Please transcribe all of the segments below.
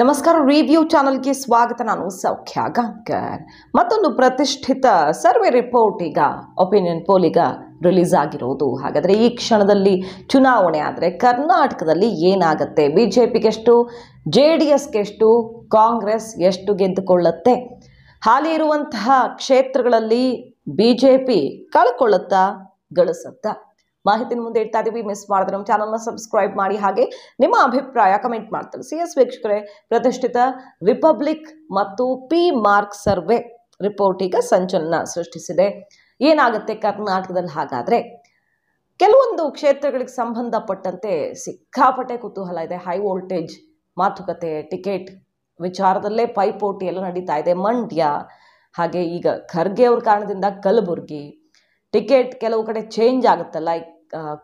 ನಮಸ್ಕಾರ ರಿವ್ಯೂ ಚಾನಲ್ಗೆ ಸ್ವಾಗತ ನಾನು ಸೌಖ್ಯ ಗಾಂಕರ್ ಮತ್ತೊಂದು ಪ್ರತಿಷ್ಠಿತ ಸರ್ವೆ ರಿಪೋರ್ಟ್ ಈಗ ಒಪಿನಿಯನ್ ಪೋಲ್ ಈಗ ರಿಲೀಸ್ ಆಗಿರೋದು ಹಾಗಾದರೆ ಈ ಕ್ಷಣದಲ್ಲಿ ಚುನಾವಣೆ ಆದರೆ ಕರ್ನಾಟಕದಲ್ಲಿ ಏನಾಗುತ್ತೆ ಬಿ ಜೆ ಪಿಗೆಷ್ಟು ಜೆ ಡಿ ಎಸ್ಗೆಷ್ಟು ಕಾಂಗ್ರೆಸ್ ಎಷ್ಟು ಗೆದ್ದುಕೊಳ್ಳುತ್ತೆ ಹಾಲಿ ಇರುವಂತಹ ಕ್ಷೇತ್ರಗಳಲ್ಲಿ ಬಿ ಜೆ ಪಿ ಕಳ್ಕೊಳ್ಳುತ್ತಾ ಗಳಿಸುತ್ತಾ ಮಾಹಿತಿ ಮುಂದೆ ಇಡ್ತಾ ಇದೀವಿ ಮಿಸ್ ಮಾಡಿದ್ರೆ ನಮ್ಮ ಚಾನಲ್ನ ಸಬ್ಸ್ಕ್ರೈಬ್ ಮಾಡಿ ಹಾಗೆ ನಿಮ್ಮ ಅಭಿಪ್ರಾಯ ಕಮೆಂಟ್ ಮಾಡ್ತಾರೆ ಸಿ ಎಸ್ ವೀಕ್ಷಕರೇ ಪ್ರತಿಷ್ಠಿತ ರಿಪಬ್ಲಿಕ್ ಮತ್ತು ಪಿ ಮಾರ್ಕ್ ಸರ್ವೆ ರಿಪೋರ್ಟ್ ಈಗ ಸಂಚಲನ ಸೃಷ್ಟಿಸಿದೆ ಏನಾಗುತ್ತೆ ಕರ್ನಾಟಕದಲ್ಲಿ ಹಾಗಾದರೆ ಕೆಲವೊಂದು ಕ್ಷೇತ್ರಗಳಿಗೆ ಸಂಬಂಧಪಟ್ಟಂತೆ ಸಿಕ್ಕಾಪಟ್ಟೆ ಕುತೂಹಲ ಇದೆ ಹೈ ವೋಲ್ಟೇಜ್ ಮಾತುಕತೆ ಟಿಕೆಟ್ ವಿಚಾರದಲ್ಲೇ ಪೈಪೋಟಿ ಎಲ್ಲ ನಡೀತಾ ಇದೆ ಮಂಡ್ಯ ಹಾಗೆ ಈಗ ಖರ್ಗೆ ಅವ್ರ ಕಾರಣದಿಂದ ಕಲಬುರ್ಗಿ ಟಿಕೆಟ್ ಕೆಲವು ಕಡೆ ಚೇಂಜ್ ಆಗುತ್ತೆ ಲೈಕ್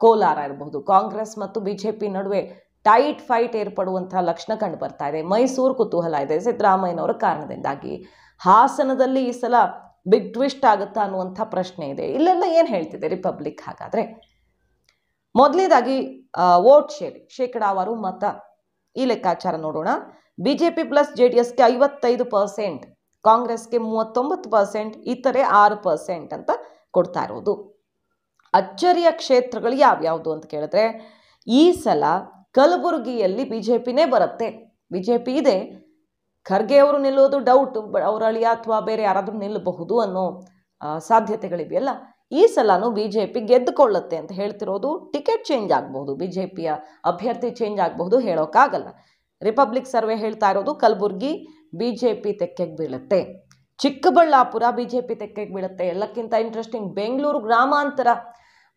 ಕೋಲಾರ ಇರಬಹುದು ಕಾಂಗ್ರೆಸ್ ಮತ್ತು ಬಿ ಜೆ ಪಿ ನಡುವೆ ಟೈಟ್ ಫೈಟ್ ಏರ್ಪಡುವಂತಹ ಲಕ್ಷಣ ಕಂಡು ಬರ್ತಾ ಇದೆ ಮೈಸೂರು ಕುತೂಹಲ ಇದೆ ಸಿದ್ದರಾಮಯ್ಯನವರ ಕಾರಣದಿಂದಾಗಿ ಹಾಸನದಲ್ಲಿ ಈ ಸಲ ಬಿಗ್ ಟ್ವಿಸ್ಟ್ ಆಗುತ್ತಾ ಅನ್ನುವಂಥ ಪ್ರಶ್ನೆ ಇದೆ ಇಲ್ಲೆಲ್ಲ ಏನು ಹೇಳ್ತಿದೆ ರಿಪಬ್ಲಿಕ್ ಹಾಗಾದರೆ ಮೊದಲನೇದಾಗಿ ವೋಟ್ ಶೇರ್ ಶೇಕಡಾವಾರು ಮತ ಈ ಲೆಕ್ಕಾಚಾರ ನೋಡೋಣ B J P plus J D ಎಸ್ಗೆ ಐವತ್ತೈದು ಪರ್ಸೆಂಟ್ ಕಾಂಗ್ರೆಸ್ಗೆ ಮೂವತ್ತೊಂಬತ್ತು ಪರ್ಸೆಂಟ್ ಇತರೆ ಆರು ಪರ್ಸೆಂಟ್ ಅಂತ ಕೊಡ್ತಾ ಇರೋದು ಅಚ್ಚರಿಯ ಕ್ಷೇತ್ರಗಳು ಯಾವ್ಯಾವುದು ಅಂತ ಕೇಳಿದ್ರೆ ಈ ಸಲ ಕಲಬುರಗಿಯಲ್ಲಿ ಬಿ ಜೆ ಪಿನೇ ಬರುತ್ತೆ ಬಿ ಜೆ ಪಿ ಇದೆ ಖರ್ಗೆ ಅವರು ನಿಲ್ಲೋದು ಡೌಟ್ ಅವರ ಅಳಿಯ ಅಥವಾ ಬೇರೆ ಯಾರಾದರೂ ನಿಲ್ಲಬಹುದು ಅನ್ನೋ ಸಾಧ್ಯತೆಗಳಿವೆಯಲ್ಲ ಈ ಸಲನೂ ಬಿ ಜೆ ಪಿ ಗೆದ್ದುಕೊಳ್ಳುತ್ತೆ ಅಂತ ಹೇಳ್ತಿರೋದು ಟಿಕೆಟ್ ಚೇಂಜ್ ಆಗಬಹುದು ಬಿ ಜೆ ಪಿಯ ಅಭ್ಯರ್ಥಿ ಚೇಂಜ್ ಆಗಬಹುದು ಹೇಳೋಕ್ಕಾಗಲ್ಲ ರಿಪಬ್ಲಿಕ್ ಸರ್ವೆ ಹೇಳ್ತಾ ಇರೋದು ಕಲಬುರಗಿ ಬಿ ಜೆ ಪಿ ತೆಕ್ಕೆಗೆ ಬೀಳುತ್ತೆ ಚಿಕ್ಕಬಳ್ಳಾಪುರ ಬಿಜೆಪಿ ಜೆ ತೆಕ್ಕೆಗೆ ಬೀಳುತ್ತೆ ಎಲ್ಲಕ್ಕಿಂತ ಇಂಟ್ರೆಸ್ಟಿಂಗ್ ಬೆಂಗಳೂರು ಗ್ರಾಮಾಂತರ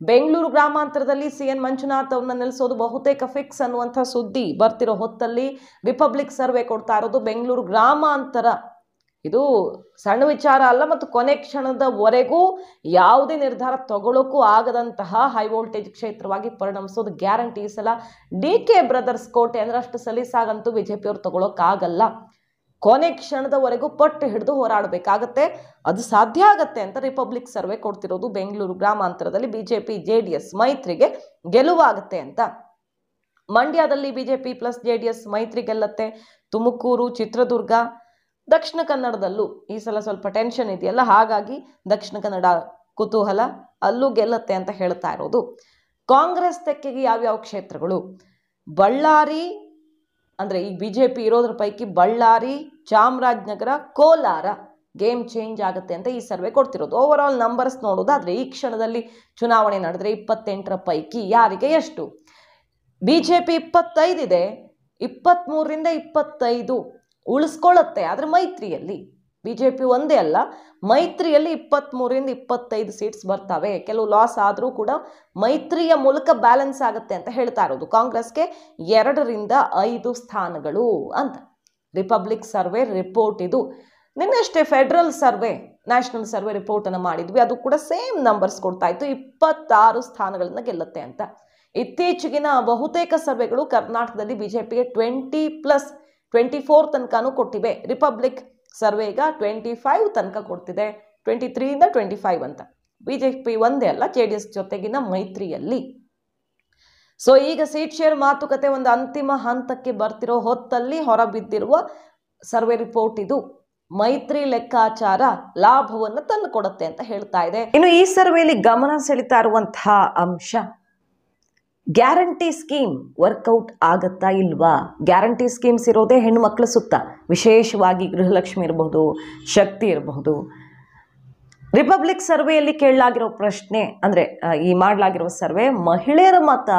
ಬೆಂಗಳೂರು ಗ್ರಾಮಾಂತರದಲ್ಲಿ ಸಿ ಎನ್ ಮಂಜುನಾಥ್ ಅವ್ರನ್ನ ನಿಲ್ಲಿಸೋದು ಬಹುತೇಕ ಫಿಕ್ಸ್ ಅನ್ನುವಂಥ ಸುದ್ದಿ ಬರ್ತಿರೋ ಹೊತ್ತಲ್ಲಿ ರಿಪಬ್ಲಿಕ್ ಸರ್ವೆ ಕೊಡ್ತಾ ಇರೋದು ಬೆಂಗಳೂರು ಗ್ರಾಮಾಂತರ ಇದು ಸಣ್ಣ ವಿಚಾರ ಅಲ್ಲ ಮತ್ತು ಕೊನೆ ಕ್ಷಣದವರೆಗೂ ಯಾವುದೇ ನಿರ್ಧಾರ ತಗೊಳ್ಳೋಕ್ಕೂ ಆಗದಂತಹ ಹೈ ವೋಲ್ಟೇಜ್ ಕ್ಷೇತ್ರವಾಗಿ ಪರಿಣಮಿಸೋದು ಗ್ಯಾರಂಟಿ ಸಲ ಡಿ ಕೆ ಬ್ರದರ್ಸ್ ಕೋಟೆ ಅಂದ್ರೆ ಅಷ್ಟು ಸಲೀಸಾಗಂತೂ ಬಿ ಜೆ ಪಿಯವ್ರು ಕೊನೆ ಕ್ಷಣದವರೆಗೂ ಪಟ್ಟು ಹಿಡಿದು ಹೋರಾಡಬೇಕಾಗತ್ತೆ ಅದು ಸಾಧ್ಯ ಆಗತ್ತೆ ಅಂತ ರಿಪಬ್ಲಿಕ್ ಸರ್ವೆ ಕೊಡ್ತಿರೋದು ಬೆಂಗಳೂರು ಗ್ರಾಮಾಂತರದಲ್ಲಿ ಬಿಜೆಪಿ ಜೆ ಡಿ ಎಸ್ ಮೈತ್ರಿಗೆ ಗೆಲುವಾಗುತ್ತೆ ಅಂತ ಮಂಡ್ಯದಲ್ಲಿ BJP plus J D S ಮೈತ್ರಿ ಗೆಲ್ಲತ್ತೆ ತುಮಕೂರು ಚಿತ್ರದುರ್ಗ ದಕ್ಷಿಣ ಕನ್ನಡದಲ್ಲೂ ಈ ಸಲ ಸ್ವಲ್ಪ ಟೆನ್ಷನ್ ಇದೆಯಲ್ಲ ಹಾಗಾಗಿ ದಕ್ಷಿಣ ಕನ್ನಡ ಕುತೂಹಲ ಅಲ್ಲೂ ಗೆಲ್ಲತ್ತೆ ಅಂತ ಹೇಳ್ತಾ ಇರೋದು ಕಾಂಗ್ರೆಸ್ ತೆಕ್ಕೆಗೆ ಯಾವ್ಯಾವ ಕ್ಷೇತ್ರಗಳು ಬಳ್ಳಾರಿ ಅಂದರೆ ಈ ಬಿ ಜೆ ಪಿ ಇರೋದ್ರ ಪೈಕಿ ಬಳ್ಳಾರಿ ಚಾಮರಾಜನಗರ ಕೋಲಾರ ಗೇಮ್ ಚೇಂಜ್ ಆಗುತ್ತೆ ಅಂತ ಈ ಸರ್ವೆ ಕೊಡ್ತಿರೋದು ಓವರ್ ಆಲ್ ನಂಬರ್ಸ್ ನೋಡೋದಾದರೆ ಈ ಕ್ಷಣದಲ್ಲಿ ಚುನಾವಣೆ ನಡೆದರೆ ಇಪ್ಪತ್ತೆಂಟರ ಪೈಕಿ ಯಾರಿಗೆ ಎಷ್ಟು ಬಿ ಜೆ ಪಿ ಇಪ್ಪತ್ತೈದಿದೆ ಇಪ್ಪತ್ತ್ಮೂರರಿಂದ ಇಪ್ಪತ್ತೈದು ಉಳಿಸ್ಕೊಳ್ಳುತ್ತೆ ಆದರೆ ಮೈತ್ರಿಯಲ್ಲಿ ಬಿ ಜೆ ಪಿ ಒಂದೇ ಅಲ್ಲ ಮೈತ್ರಿಯಲ್ಲಿ ಇಪ್ಪತ್ತ್ಮೂರಿಂದ ಇಪ್ಪತ್ತೈದು ಸೀಟ್ಸ್ ಬರ್ತವೆ ಕೆಲವು ಲಾಸ್ ಆದರೂ ಕೂಡ ಮೈತ್ರಿಯ ಮೂಲಕ ಬ್ಯಾಲೆನ್ಸ್ ಆಗುತ್ತೆ ಅಂತ ಹೇಳ್ತಾ ಇರೋದು ಕಾಂಗ್ರೆಸ್ಗೆ ಎರಡರಿಂದ ಐದು ಸ್ಥಾನಗಳು ಅಂತ ರಿಪಬ್ಲಿಕ್ ಸರ್ವೆ ರಿಪೋರ್ಟ್ ಇದು ನಿನ್ನಷ್ಟೇ ಫೆಡರಲ್ ಸರ್ವೆ ನ್ಯಾಷನಲ್ ಸರ್ವೆ ರಿಪೋರ್ಟನ್ನು ಮಾಡಿದ್ವಿ ಅದು ಕೂಡ ಸೇಮ್ ನಂಬರ್ಸ್ ಕೊಡ್ತಾ ಇತ್ತು ಇಪ್ಪತ್ತಾರು ಸ್ಥಾನಗಳನ್ನು ಗೆಲ್ಲುತ್ತೆ ಅಂತ ಇತ್ತೀಚೆಗಿನ ಬಹುತೇಕ ಸರ್ವೆಗಳು ಕರ್ನಾಟಕದಲ್ಲಿ ಬಿ ಜೆ ಪಿಗೆ ಟ್ವೆಂಟಿ ಪ್ಲಸ್ ಟ್ವೆಂಟಿ ಫೋರ್ ತನಕನೂ ಕೊಟ್ಟಿವೆ ರಿಪಬ್ಲಿಕ್ ಸರ್ವೆ ಟ್ವೆಂಟಿ ಫೈವ್ ತನಕ ಕೊಡ್ತಿದೆ ಟ್ವೆಂಟಿ ತ್ರೀಯಿಂದ ಟ್ವೆಂಟಿ ಫೈವ್ ಅಂತ ಬಿ ಜೆ ಪಿ ಒಂದೇ ಅಲ್ಲ ಜೆ ಡಿ ಎಸ್ ಜೊತೆಗಿನ ಮೈತ್ರಿಯಲ್ಲಿ ಸೊ ಈಗ ಸೀಟ್ ಶೇರ್ ಮಾತುಕತೆ ಒಂದು ಅಂತಿಮ ಹಂತಕ್ಕೆ ಬರ್ತಿರೋ ಹೊತ್ತಲ್ಲಿ ಹೊರಬಿದ್ದಿರುವ ಸರ್ವೆ ರಿಪೋರ್ಟ್ ಇದು ಮೈತ್ರಿ ಲೆಕ್ಕಾಚಾರ ಲಾಭವನ್ನು ತಂದು ಕೊಡುತ್ತೆ ಅಂತ ಹೇಳ್ತಾ ಇದೆ ಇನ್ನು ಈ ಸರ್ವೆಯಲ್ಲಿ ಗಮನ ಸೆಳಿತಾ ಇರುವಂತಹ ಅಂಶ ಗ್ಯಾರಂಟಿ ಸ್ಕೀಮ್ ವರ್ಕೌಟ್ ಆಗುತ್ತಾ ಇಲ್ವಾ ಗ್ಯಾರಂಟಿ ಸ್ಕೀಮ್ಸ್ ಇರೋದೇ ಹೆಣ್ಣುಮಕ್ಳ ಸುತ್ತ ವಿಶೇಷವಾಗಿ ಗೃಹಲಕ್ಷ್ಮಿ ಇರಬಹುದು ಶಕ್ತಿ ಇರಬಹುದು ರಿಪಬ್ಲಿಕ್ ಸರ್ವೆಯಲ್ಲಿ ಕೇಳಲಾಗಿರೋ ಪ್ರಶ್ನೆ ಅಂದರೆ ಈ ಮಾಡಲಾಗಿರೋ ಸರ್ವೆ ಮಹಿಳೆಯರ ಮತ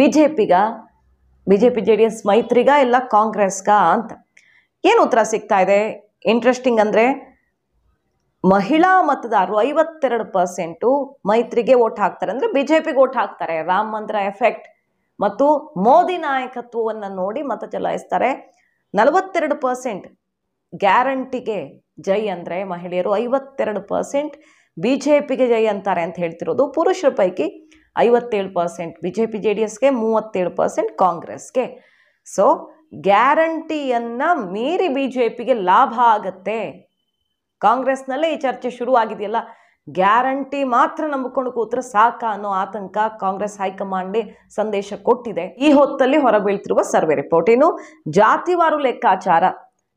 ಬಿ ಜೆ ಪಿಗ B J P J D S ಮೈತ್ರಿಗ ಇಲ್ಲ ಕಾಂಗ್ರೆಸ್ಗಾ ಅಂತ ಏನು ಉತ್ತರ ಸಿಗ್ತಾ ಇದೆ ಇಂಟ್ರೆಸ್ಟಿಂಗ್ ಅಂದರೆ ಮಹಿಳಾ ಮತದಾರರು ಐವತ್ತೆರಡು ಪರ್ಸೆಂಟು ಮೈತ್ರಿಗೆ ಓಟ್ ಹಾಕ್ತಾರೆ ಅಂದರೆ ಬಿ ಜೆ ಪಿಗೆ ಓಟ್ ಹಾಕ್ತಾರೆ ರಾಮ ಮಂದಿರ ಎಫೆಕ್ಟ್ ಮತ್ತು ಮೋದಿ ನಾಯಕತ್ವವನ್ನು ನೋಡಿ ಮತ ಚಲಾಯಿಸ್ತಾರೆ ನಲವತ್ತೆರಡು ಪರ್ಸೆಂಟ್ ಗ್ಯಾರಂಟಿಗೆ ಜೈ ಅಂದರೆ ಮಹಿಳೆಯರು ಐವತ್ತೆರಡು ಪರ್ಸೆಂಟ್ ಬಿ ಜೆ ಪಿಗೆ ಜೈ ಅಂತಾರೆ ಅಂತ ಹೇಳ್ತಿರೋದು ಪುರುಷರ ಪೈಕಿ ಐವತ್ತೇಳು percent B J P J D ಎಸ್ಗೆ ಮೂವತ್ತೇಳು ಪರ್ಸೆಂಟ್ ಕಾಂಗ್ರೆಸ್ಗೆ ಸೊ ಗ್ಯಾರಂಟಿಯನ್ನು ಮೀರಿ ಬಿ ಜೆ ಪಿಗೆ ಲಾಭ ಆಗತ್ತೆ ಕಾಂಗ್ರೆಸ್ನಲ್ಲೇ ಈ ಚರ್ಚೆ ಶುರು ಆಗಿದೆಯಲ್ಲ ಗ್ಯಾರಂಟಿ ಮಾತ್ರ ನಂಬಿಕೊಂಡು ಕೂತ್ರೆ ಸಾಕ ಅನ್ನೋ ಆತಂಕ ಕಾಂಗ್ರೆಸ್ ಹೈಕಮಾಂಡ್ ಸಂದೇಶ ಕೊಟ್ಟಿದೆ ಈ ಹೊತ್ತಲ್ಲಿ ಹೊರಬೀಳ್ತಿರುವ ಸರ್ವೆ ರಿಪೋರ್ಟ್ ಇನ್ನು ಜಾತಿವಾರು ಲೆಕ್ಕಾಚಾರ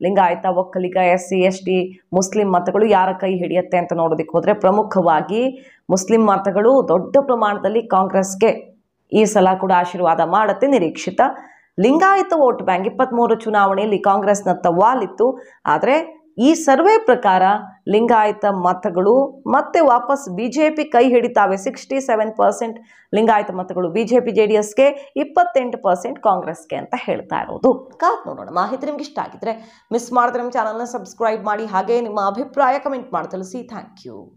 Lingayat Vokkaliga S C S T ಮುಸ್ಲಿಂ ಮತಗಳು ಯಾರ ಕೈ ಹಿಡಿಯತ್ತೆ ಅಂತ ನೋಡೋದಕ್ಕೆ ಹೋದರೆ ಪ್ರಮುಖವಾಗಿ ಮುಸ್ಲಿಂ ಮತಗಳು ದೊಡ್ಡ ಪ್ರಮಾಣದಲ್ಲಿ ಕಾಂಗ್ರೆಸ್ಗೆ ಈ ಸಲ ಕೂಡ ಆಶೀರ್ವಾದ ಮಾಡುತ್ತೆ ನಿರೀಕ್ಷಿತ ಲಿಂಗಾಯತ ವೋಟ್ ಬ್ಯಾಂಕ್ ಇಪ್ಪತ್ತ್ಮೂರು ಚುನಾವಣೆಯಲ್ಲಿ ಕಾಂಗ್ರೆಸ್ನ ವಾಲಿತ್ತು ಆದರೆ ಈ ಸರ್ವೆ ಪ್ರಕಾರ ಲಿಂಗಾಯತ ಮತಗಳು ಮತ್ತೆ ವಾಪಸ್ ಬಿ ಜೆ ಪಿ ಕೈ ಹಿಡಿತಾವೆ ಸಿಕ್ಸ್ಟಿ ಸೆವೆನ್ ಪರ್ಸೆಂಟ್ ಲಿಂಗಾಯತ ಮತಗಳು B J P J D ಎಸ್ಗೆ ಇಪ್ಪತ್ತೆಂಟು ಪರ್ಸೆಂಟ್ ಕಾಂಗ್ರೆಸ್ಗೆ ಅಂತ ಹೇಳ್ತಾ ಇರೋದು ಕಾತ್ ನೋಡೋಣ ಮಾಹಿತಿ ನಿಮ್ಗೆ ಇಷ್ಟ ಆಗಿದ್ರೆ ಮಿಸ್ ಮಾಡಿದ್ರೆ ನಮ್ಮ ಚಾನಲ್ನ ಸಬ್ಸ್ಕ್ರೈಬ್ ಮಾಡಿ ಹಾಗೆ ನಿಮ್ಮ ಅಭಿಪ್ರಾಯ ಕಮೆಂಟ್ ಮಾಡಿ ತಿಳಿಸಿ ಥ್ಯಾಂಕ್ ಯು